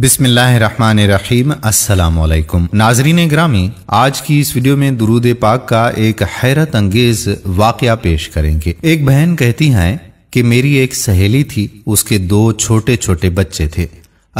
बिसमीम असलकम नाजरीन ग्रामी आज की इस वीडियो में दुरूद पाक का एक हैरत अंगेज वाक़ पेश करेंगे एक बहन कहती है कि मेरी एक सहेली थी उसके दो छोटे छोटे बच्चे थे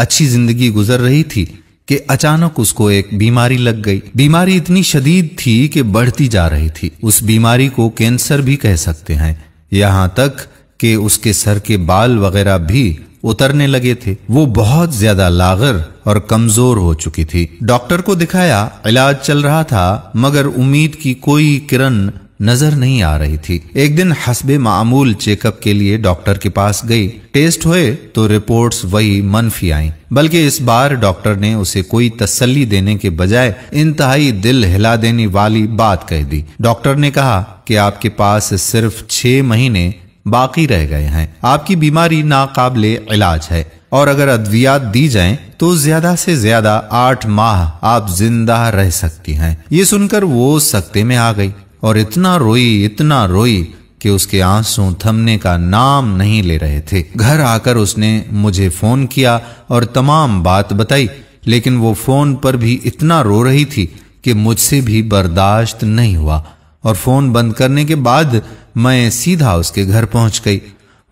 अच्छी जिंदगी गुजर रही थी कि अचानक उसको एक बीमारी लग गई बीमारी इतनी शदीद थी कि बढ़ती जा रही थी उस बीमारी को कैंसर भी कह सकते हैं यहाँ तक कि उसके सर के बाल वगैरह भी उतरने लगे थे वो बहुत ज्यादा लागर और कमजोर हो चुकी थी डॉक्टर को दिखाया इलाज चल रहा था मगर उम्मीद की कोई किरण नजर नहीं आ रही थी एक दिन हसबे मामूल चेकअप के लिए डॉक्टर के पास गई टेस्ट हुए तो रिपोर्ट्स वही मनफी आई बल्कि इस बार डॉक्टर ने उसे कोई तसल्ली देने के बजाय इंतहाई दिल हिला देने वाली बात कह दी डॉक्टर ने कहा कि आपके पास सिर्फ छह महीने बाकी रह गए हैं आपकी बीमारी नाकाबले इलाज है और अगर अद्वियात दी जाएं तो ज्यादा से ज्यादा आठ माह आप जिंदा रह सकती हैं ये सुनकर वो सकते में आ गई और इतना रोई इतना रोई कि उसके आंसू थमने का नाम नहीं ले रहे थे घर आकर उसने मुझे फोन किया और तमाम बात बताई लेकिन वो फोन पर भी इतना रो रही थी कि मुझसे भी बर्दाश्त नहीं हुआ और फोन बंद करने के बाद मैं सीधा उसके घर पहुंच गई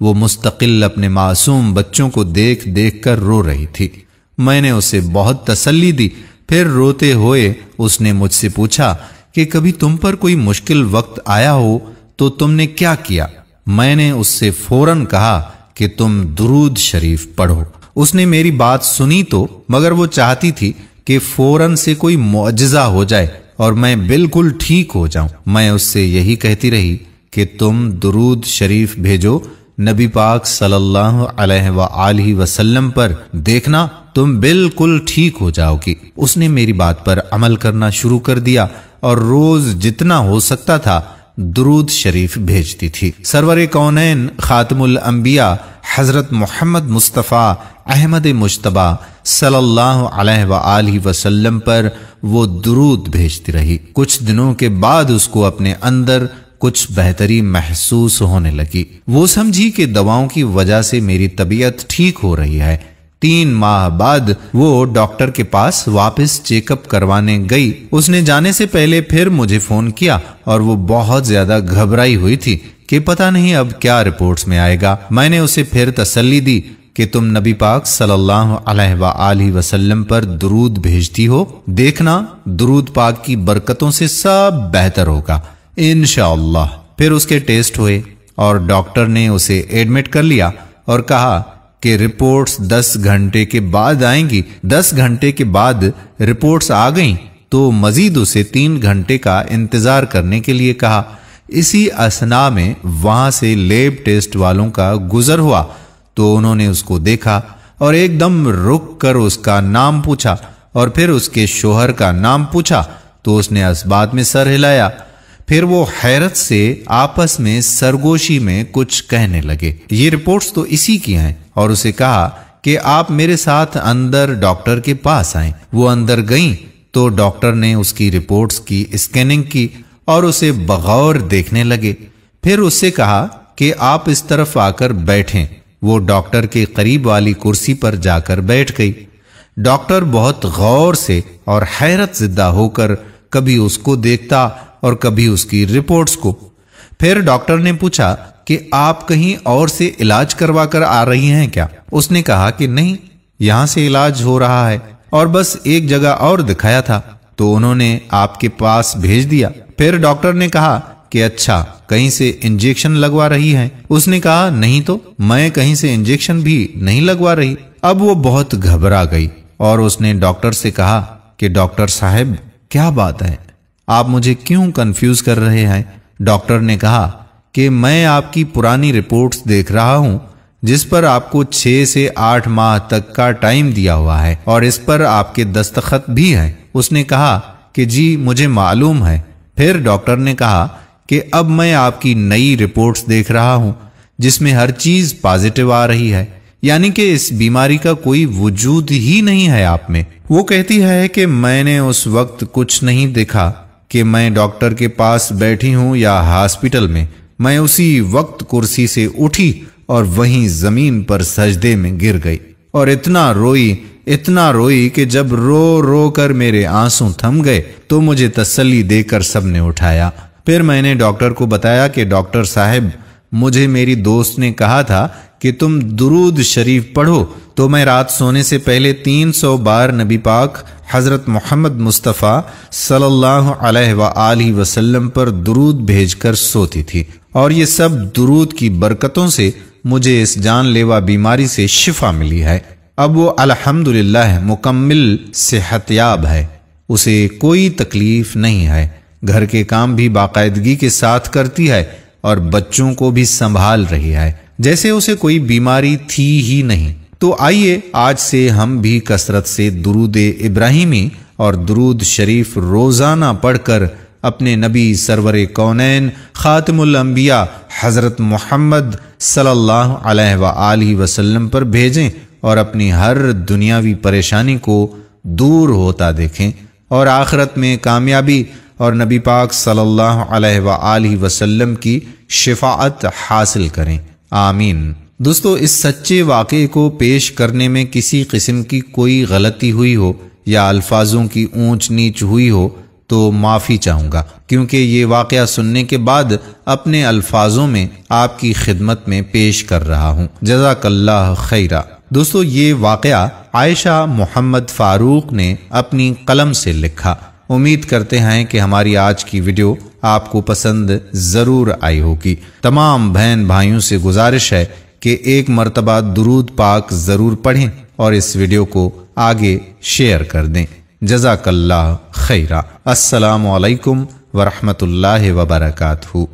वो मुस्तकिल अपने मासूम बच्चों को देख देख कर रो रही थी मैंने उसे बहुत तसल्ली दी फिर रोते हुए उसने मुझसे पूछा कि कभी तुम पर कोई मुश्किल वक्त आया हो तो तुमने क्या किया मैंने उससे फौरन कहा कि तुम दुरूद शरीफ पढ़ो उसने मेरी बात सुनी तो मगर वो चाहती थी कि फौरन से कोई मुआजा हो जाए और मैं बिल्कुल ठीक हो जाऊं मैं उससे यही कहती रही कि तुम दरूद शरीफ भेजो नबी पाक सल्लल्लाहु अलैहि सल्लाह वसल्लम पर देखना तुम बिल्कुल ठीक हो जाओगी उसने मेरी बात पर अमल करना शुरू कर दिया और रोज जितना हो सकता था दरूद शरीफ भेजती थी सरवर कौन खातमुल अंबिया हजरत मोहम्मद मुस्तफ़ा अहमद मुशतबा सल्लल्लाहु अलैहि वसल्लम पर वो दुरूद भेजती रही कुछ दिनों के बाद उसको अपने अंदर कुछ बेहतरी महसूस होने लगी वो समझी कि दवाओं की वजह से मेरी तबीयत ठीक हो रही है तीन माह बाद वो डॉक्टर के पास वापस चेकअप करवाने गई उसने जाने से पहले फिर मुझे फोन किया और वो बहुत ज्यादा घबराई हुई थी कि पता नहीं अब क्या रिपोर्ट्स में आएगा मैंने उसे फिर तसल्ली दी कि तुम नबी पाक सल्लल्लाहु अलैहि वसल्लम पर दुरूद भेजती हो देखना दुरूद पाक की बरकतों से सब बेहतर होगा इन फिर उसके टेस्ट हुए और डॉक्टर ने उसे एडमिट कर लिया और कहा कि रिपोर्ट्स 10 घंटे के बाद आएंगी 10 घंटे के बाद रिपोर्ट्स आ गई तो मजीद उसे तीन घंटे का इंतजार करने के लिए कहा इसी असना में वहां से लेब टेस्ट वालों का गुजर हुआ तो उन्होंने उसको देखा और एकदम रुक कर उसका नाम पूछा और फिर उसके शोहर का नाम पूछा तो उसने इस बात में सर हिलाया फिर वो हैरत से आपस में सरगोशी में कुछ कहने लगे ये रिपोर्ट्स तो इसी की हैं और उसे कहा कि आप मेरे साथ अंदर डॉक्टर के पास आए वो अंदर गई तो डॉक्टर ने उसकी रिपोर्ट्स की स्कैनिंग की और उसे बगौर देखने लगे फिर उससे कहा कि आप इस तरफ आकर बैठें वो डॉक्टर के करीब वाली कुर्सी पर जाकर बैठ गई डॉक्टर बहुत गौर से और हैरत जिदा होकर कभी उसको देखता और कभी उसकी रिपोर्ट्स को फिर डॉक्टर ने पूछा कि आप कहीं और से इलाज करवा कर आ रही हैं क्या उसने कहा कि नहीं यहां से इलाज हो रहा है और बस एक जगह और दिखाया था तो उन्होंने आपके पास भेज दिया फिर डॉक्टर ने कहा कि अच्छा कहीं से इंजेक्शन लगवा रही है उसने कहा नहीं तो मैं कहीं से इंजेक्शन भी नहीं लगवा रही अब वो बहुत घबरा गई और उसने डॉक्टर से कहा कि डॉक्टर साहब क्या बात है आप मुझे क्यों कंफ्यूज कर रहे हैं डॉक्टर ने कहा कि मैं आपकी पुरानी रिपोर्ट्स देख रहा हूं जिस पर आपको छह से आठ माह तक का टाइम दिया हुआ है और इस पर आपके दस्तखत भी हैं उसने कहा कि जी मुझे मालूम है फिर डॉक्टर ने कहा कि अब मैं आपकी नई रिपोर्ट्स देख रहा हूं जिसमें हर चीज पॉजिटिव आ रही है यानी कि इस बीमारी का कोई वजूद ही नहीं है आप में वो कहती है कि मैंने उस वक्त कुछ नहीं देखा कि मैं डॉक्टर के पास बैठी हूं या हॉस्पिटल में मैं उसी वक्त कुर्सी से उठी और वहीं जमीन पर सजदे में गिर गई और इतना रोई इतना रोई कि जब रो रो कर मेरे आंसू थम गए तो मुझे तसल्ली देकर सबने उठाया फिर मैंने डॉक्टर को बताया कि डॉक्टर साहब मुझे मेरी दोस्त ने कहा था कि तुम दुरूद शरीफ पढ़ो तो मैं रात सोने से पहले तीन सौ बार नबी पाक हज़रत मोहम्मद मुस्तफ़ा सल्लल्लाहु अलैहि वसल्लम पर दुरूद भेजकर सोती थी और ये सब दुरूद की बरकतों से मुझे इस जानलेवा बीमारी से शिफा मिली है अब वो अल्हम्दुलिल्लाह मुकम्मल सेहतयाब है उसे कोई तकलीफ नहीं है घर के काम भी बाकायदगी के साथ करती है और बच्चों को भी संभाल रही है जैसे उसे कोई बीमारी थी ही नहीं तो आइए आज से हम भी कसरत से दुरूद इब्राहिमी और दुरूद शरीफ रोज़ाना पढ़कर अपने नबी सरवर कौनैन ख़ातमबिया हज़रत मोहम्मद सल्लल्लाहु वसल्लम पर भेजें और अपनी हर दुनियावी परेशानी को दूर होता देखें और आखरत में कामयाबी और नबी पाक सल्लल्लाहु अलैहि वसल्लम की शिफात हासिल करें आमीन दोस्तों इस सच्चे वाक़े को पेश करने में किसी किस्म की कोई गलती हुई हो या अल्फाजों की ऊंच नीच हुई हो तो माफ़ी चाहूँगा क्योंकि ये वाक़ सुनने के बाद अपने अल्फाजों में आपकी खिदमत में पेश कर रहा हूँ जजाकल्ला खैरा दोस्तों ये वाक़ आयशा मोहम्मद फ़ारूक ने अपनी कलम से लिखा उम्मीद करते हैं कि हमारी आज की वीडियो आपको पसंद ज़रूर आई होगी तमाम बहन भाइयों से गुजारिश है कि एक मरतबा दुरूद पाक ज़रूर पढ़ें और इस वीडियो को आगे शेयर कर दें जजाकल्ला खैरा असलकम वरहमल वबरकू